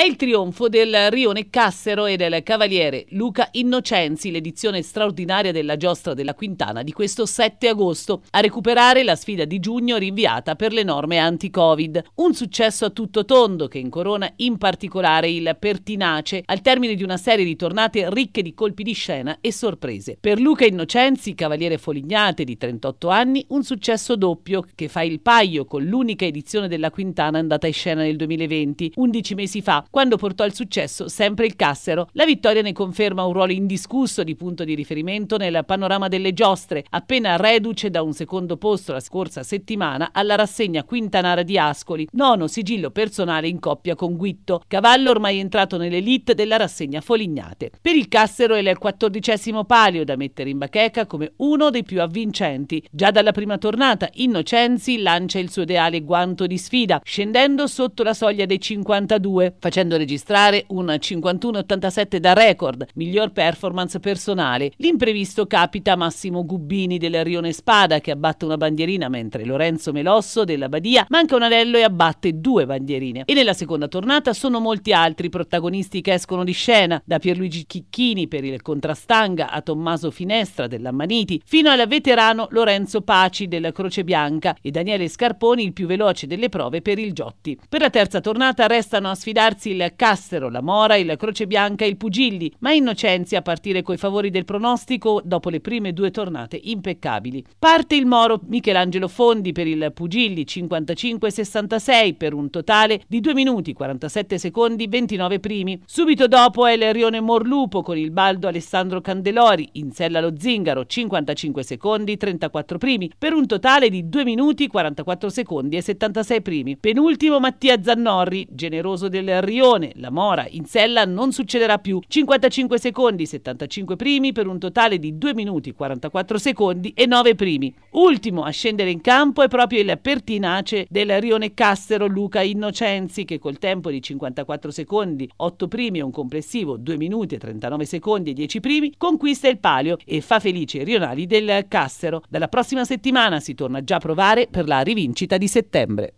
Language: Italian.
È il trionfo del Rione Cassero e del Cavaliere Luca Innocenzi, l'edizione straordinaria della giostra della Quintana di questo 7 agosto, a recuperare la sfida di giugno rinviata per le norme anti-Covid. Un successo a tutto tondo che incorona in particolare il Pertinace, al termine di una serie di tornate ricche di colpi di scena e sorprese. Per Luca Innocenzi, Cavaliere Folignate di 38 anni, un successo doppio che fa il paio con l'unica edizione della Quintana andata in scena nel 2020, 11 mesi fa, quando portò al successo sempre il Cassero. La vittoria ne conferma un ruolo indiscusso di punto di riferimento nel panorama delle giostre, appena reduce da un secondo posto la scorsa settimana alla rassegna Quintanara di Ascoli, nono sigillo personale in coppia con Guitto, cavallo ormai entrato nell'elite della rassegna Folignate. Per il Cassero è il quattordicesimo palio da mettere in bacheca come uno dei più avvincenti. Già dalla prima tornata Innocenzi lancia il suo ideale guanto di sfida, scendendo sotto la soglia dei 52, facendo facendo registrare un 51-87 da record, miglior performance personale. L'imprevisto capita Massimo Gubbini del Rione Spada che abbatte una bandierina mentre Lorenzo Melosso della Badia manca un anello e abbatte due bandierine. E nella seconda tornata sono molti altri protagonisti che escono di scena, da Pierluigi Chicchini per il contrastanga a Tommaso Finestra dell'Ammaniti, fino al veterano Lorenzo Paci della Croce Bianca e Daniele Scarponi il più veloce delle prove per il Giotti. Per la terza tornata restano a sfidarsi il Cassero, la Mora, il Croce Bianca e il Pugilli, ma Innocenzi a partire coi favori del pronostico dopo le prime due tornate impeccabili. Parte il Moro Michelangelo Fondi per il Pugilli 55-66 per un totale di 2 minuti 47 secondi 29 primi. Subito dopo è il Rione Morlupo con il Baldo Alessandro Candelori in sella lo Zingaro 55 secondi 34 primi per un totale di 2 minuti 44 secondi e 76 primi. Penultimo Mattia Zannorri, generoso del Rione Castiglione, la Mora, in sella non succederà più. 55 secondi, 75 primi per un totale di 2 minuti 44 secondi e 9 primi. Ultimo a scendere in campo è proprio il pertinace del Rione Cassero Luca Innocenzi che col tempo di 54 secondi, 8 primi e un complessivo 2 minuti 39 secondi e 10 primi conquista il palio e fa felice i rionali del Cassero. Dalla prossima settimana si torna già a provare per la rivincita di settembre.